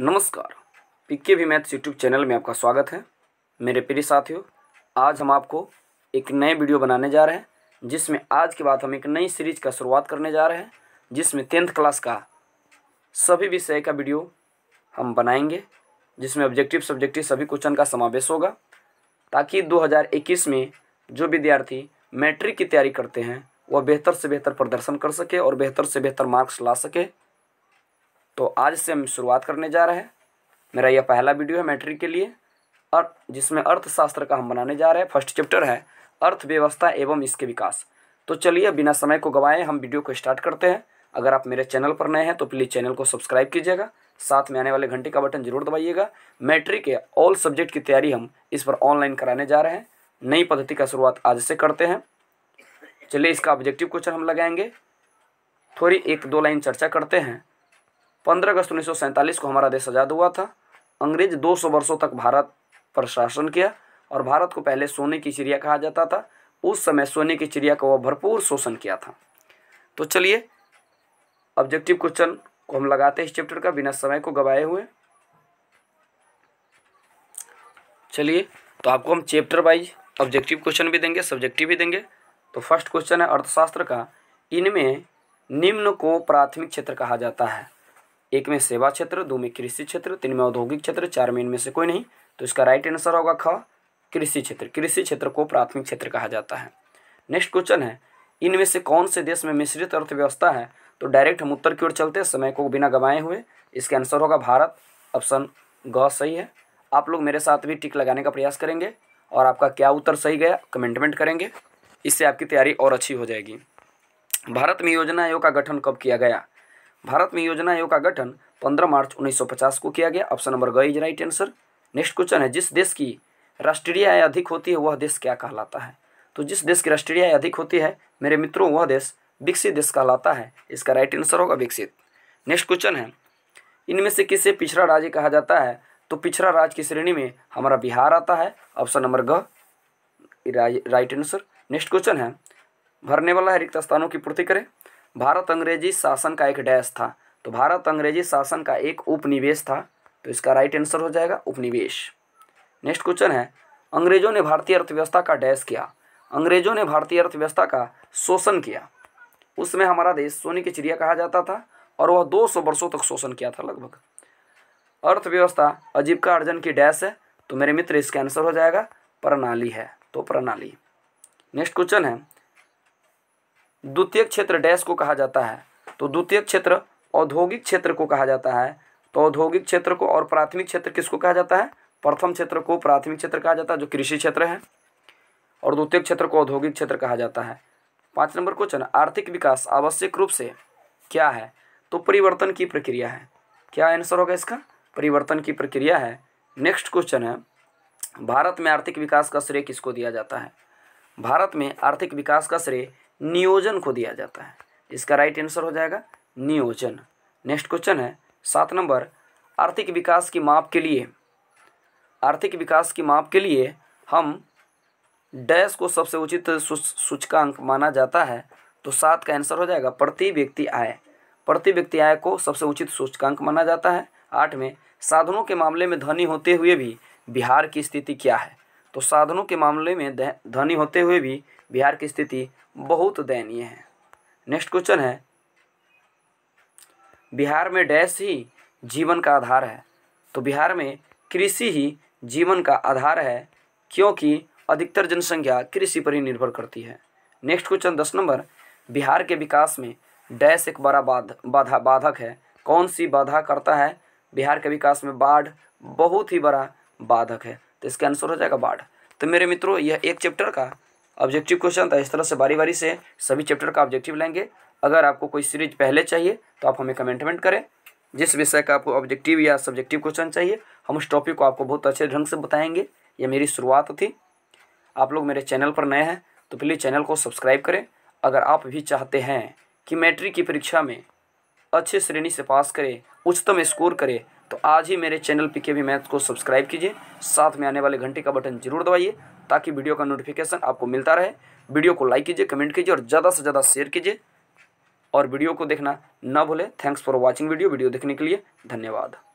नमस्कार पीके भी maths YouTube channel में आपका स्वागत है मेरे प्रिय साथियों आज हम आपको एक नए वीडियो बनाने जा रहे हैं जिसमें आज के बाद हम एक नई सीरीज का शुरुआत करने जा रहे हैं जिसमें टेंथ क्लास का सभी विषय का वीडियो हम बनाएंगे जिसमें ऑब्जेक्टिव सब्जेक्टिव सभी क्वेश्चन का समावेश होगा ताकि दो में जो विद्यार्थी मैट्रिक की तैयारी करते हैं वह बेहतर से बेहतर प्रदर्शन कर सके और बेहतर से बेहतर मार्क्स ला सके तो आज से हम शुरुआत करने जा रहे हैं मेरा यह पहला वीडियो है मैट्रिक के लिए और जिसमें अर्थशास्त्र का हम बनाने जा रहे हैं फर्स्ट चैप्टर है अर्थव्यवस्था एवं इसके विकास तो चलिए बिना समय को गवाएं हम वीडियो को स्टार्ट करते हैं अगर आप मेरे चैनल पर नए हैं तो प्लीज़ चैनल को सब्सक्राइब कीजिएगा साथ में आने वाले घंटे का बटन जरूर दबाइएगा मैट्रिक के ऑल सब्जेक्ट की तैयारी हम इस पर ऑनलाइन कराने जा रहे हैं नई पद्धति का शुरुआत आज से करते हैं चलिए इसका ऑब्जेक्टिव क्वेश्चन हम लगाएंगे थोड़ी एक दो लाइन चर्चा करते हैं पंद्रह अगस्त उन्नीस को हमारा देश आज़ाद हुआ था अंग्रेज 200 वर्षों तक भारत पर शासन किया और भारत को पहले सोने की चिड़िया कहा जाता था उस समय सोने की चिड़िया का वह भरपूर शोषण किया था तो चलिए ऑब्जेक्टिव क्वेश्चन को हम लगाते हैं इस चैप्टर का बिना समय को गवाए हुए चलिए तो आपको हम चैप्टर वाइज ऑब्जेक्टिव क्वेश्चन भी देंगे सब्जेक्टिव भी देंगे तो फर्स्ट क्वेश्चन है अर्थशास्त्र का इनमें निम्न को प्राथमिक क्षेत्र कहा जाता है एक में सेवा क्षेत्र दो में कृषि क्षेत्र तीन में औद्योगिक क्षेत्र चार में इनमें से कोई नहीं तो इसका राइट आंसर होगा ख कृषि क्षेत्र कृषि क्षेत्र को प्राथमिक क्षेत्र कहा जाता है नेक्स्ट क्वेश्चन है इनमें से कौन से देश में मिश्रित अर्थव्यवस्था है तो डायरेक्ट हम उत्तर की ओर चलते समय को बिना गंवाए हुए इसका आंसर होगा भारत ऑप्शन ग सही है आप लोग मेरे साथ भी टिक लगाने का प्रयास करेंगे और आपका क्या उत्तर सही गया कमेंटमेंट करेंगे इससे आपकी तैयारी और अच्छी हो जाएगी भारत में योजना आयोग का गठन कब किया गया भारत में योजना आयोग का गठन 15 मार्च 1950 को किया गया ऑप्शन नंबर ग is right answer next question है जिस देश की राष्ट्रीय आय अधिक होती है वह देश क्या कहलाता है तो जिस देश की राष्ट्रीय आय अधिक होती है मेरे मित्रों वह देश विकसित देश कहलाता है इसका राइट आंसर होगा विकसित नेक्स्ट क्वेश्चन है इनमें से किसे पिछड़ा राज्य कहा जाता है तो पिछड़ा राज्य की श्रेणी में हमारा बिहार आता है ऑप्शन नंबर ग राइट आंसर नेक्स्ट क्वेश्चन है भरने वाला है रिक्त स्थानों की पूर्ति करें भारत अंग्रेजी शासन का एक डैश था तो भारत अंग्रेजी शासन का एक उपनिवेश था तो इसका राइट आंसर हो जाएगा उपनिवेश नेक्स्ट क्वेश्चन है अंग्रेजों ने भारतीय अर्थव्यवस्था का डैश किया अंग्रेजों ने भारतीय अर्थव्यवस्था का शोषण किया उसमें हमारा देश सोने की चिड़िया कहा जाता था और वह 200 वर्षों तक शोषण किया था लगभग अर्थव्यवस्था अजीबका अर्जन की डैश है तो मेरे मित्र इसका आंसर हो जाएगा प्रणाली है तो प्रणाली नेक्स्ट क्वेश्चन है द्वितीय क्षेत्र डैश को कहा जाता है तो द्वितीय क्षेत्र औद्योगिक क्षेत्र को कहा जाता है तो औद्योगिक क्षेत्र को और प्राथमिक क्षेत्र किसको कहा जाता है प्रथम क्षेत्र को प्राथमिक क्षेत्र कहा जाता है जो कृषि क्षेत्र है और द्वितीय क्षेत्र को औद्योगिक क्षेत्र कहा जाता है पाँच नंबर क्वेश्चन आर्थिक विकास आवश्यक रूप से क्या है तो परिवर्तन की प्रक्रिया है क्या आंसर होगा इसका परिवर्तन की प्रक्रिया है नेक्स्ट क्वेश्चन है भारत में आर्थिक विकास का श्रेय किसको दिया जाता है भारत में आर्थिक विकास का श्रेय नियोजन को दिया जाता है इसका राइट आंसर हो जाएगा नियोजन नेक्स्ट क्वेश्चन है सात नंबर आर्थिक विकास की माप के लिए आर्थिक विकास की माप के लिए हम डैश को सबसे उचित सूचकांक माना जाता है तो सात का आंसर हो जाएगा प्रति व्यक्ति आय प्रति व्यक्ति आय को सबसे उचित सूचकांक माना जाता है आठ में साधनों के मामले में धनी होते हुए भी बिहार की स्थिति क्या है तो साधनों के मामले में धनी होते हुए भी बिहार की स्थिति बहुत दयनीय है नेक्स्ट क्वेश्चन है बिहार में डैश ही जीवन का आधार है तो बिहार में कृषि ही जीवन का आधार है क्योंकि अधिकतर जनसंख्या कृषि पर ही निर्भर करती है नेक्स्ट क्वेश्चन दस नंबर बिहार के विकास में डैश एक बड़ा बाध बाधा बाधक है कौन सी बाधा करता है बिहार के विकास में बाढ़ बहुत ही बड़ा बाधक है तो इसका आंसर हो जाएगा बाढ़ तो मेरे मित्रों यह एक चैप्टर का ऑब्जेक्टिव क्वेश्चन था इस तरह से बारी बारी से सभी चैप्टर का ऑब्जेक्टिव लेंगे अगर आपको कोई सीरीज पहले चाहिए तो आप हमें कमेंटमेंट करें जिस विषय का आपको ऑब्जेक्टिव या सब्जेक्टिव क्वेश्चन चाहिए हम उस टॉपिक को आपको बहुत अच्छे ढंग से बताएंगे ये मेरी शुरुआत थी आप लोग मेरे चैनल पर नए हैं तो प्लीज़ चैनल को सब्सक्राइब करें अगर आप भी चाहते हैं कि मैट्रिक की परीक्षा में अच्छे श्रेणी से पास करें उच्चतम स्कोर करें तो आज ही मेरे चैनल पी के भी को सब्सक्राइब कीजिए साथ में आने वाले घंटे का बटन जरूर दबाइए ताकि वीडियो का नोटिफिकेशन आपको मिलता रहे वीडियो को लाइक कीजिए कमेंट कीजिए और ज़्यादा से ज़्यादा शेयर कीजिए और वीडियो को देखना ना भूले thanks for watching video video देखने के लिए धन्यवाद